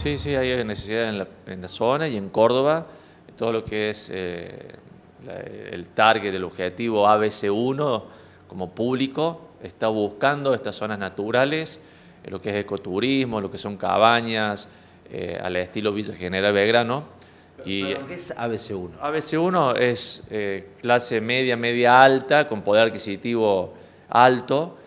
Sí, sí, hay necesidad en la, zona y en Córdoba. Todo lo que es eh, el target, el objetivo ABC1 como público, está buscando estas zonas naturales, eh, lo que es ecoturismo, lo que son cabañas, eh, al estilo Villa General Belgrano. Y ¿Qué es ABC1? ABC1 es clase media, media alta, con poder adquisitivo alto,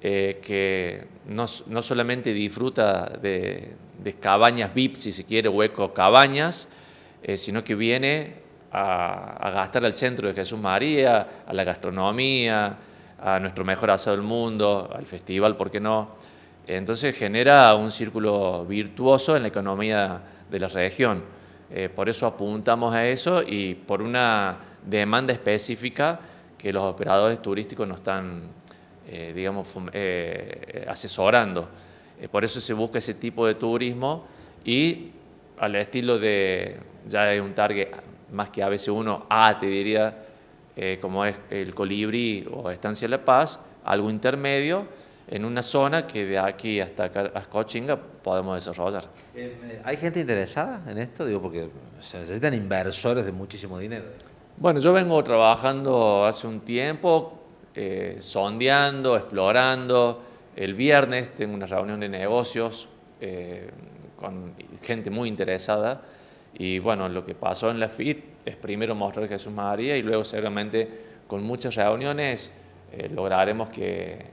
que no solamente disfruta de de cabañas VIP, si se quiere, hueco cabañas, eh, sino que viene a, gastar al centro de Jesús María, a la gastronomía, a nuestro mejor asado del mundo, al festival, ¿por qué no? Entonces genera un círculo virtuoso en la economía de la región. Eh, por eso apuntamos a eso y por una demanda específica que los operadores turísticos nos están, eh, digamos, asesorando. Eh, por eso se busca ese tipo de turismo y al estilo de, ya hay un target más que a veces uno, A te diría, eh, como es el Colibri o Estancia La Paz, algo intermedio en una zona que de aquí hasta Cochinga podemos desarrollar. Eh, ¿Hay gente interesada en esto? Digo, porque se necesitan inversores de muchísimo dinero. Bueno, yo vengo trabajando hace un tiempo, sondeando, explorando, el viernes tengo una reunión de negocios eh, con gente muy interesada y bueno, lo que pasó en la FIT es primero mostrar Jesús María y luego seguramente con muchas reuniones eh, lograremos que,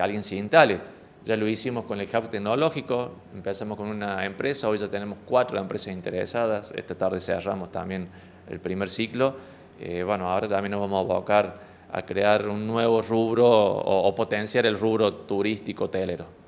alguien se instale. Ya lo hicimos con el hub tecnológico, empezamos con una empresa, hoy ya tenemos cuatro empresas interesadas, esta tarde cerramos también el primer ciclo. Eh, bueno, ahora también nos vamos a abocar a crear un nuevo rubro o, potenciar el rubro turístico hotelero.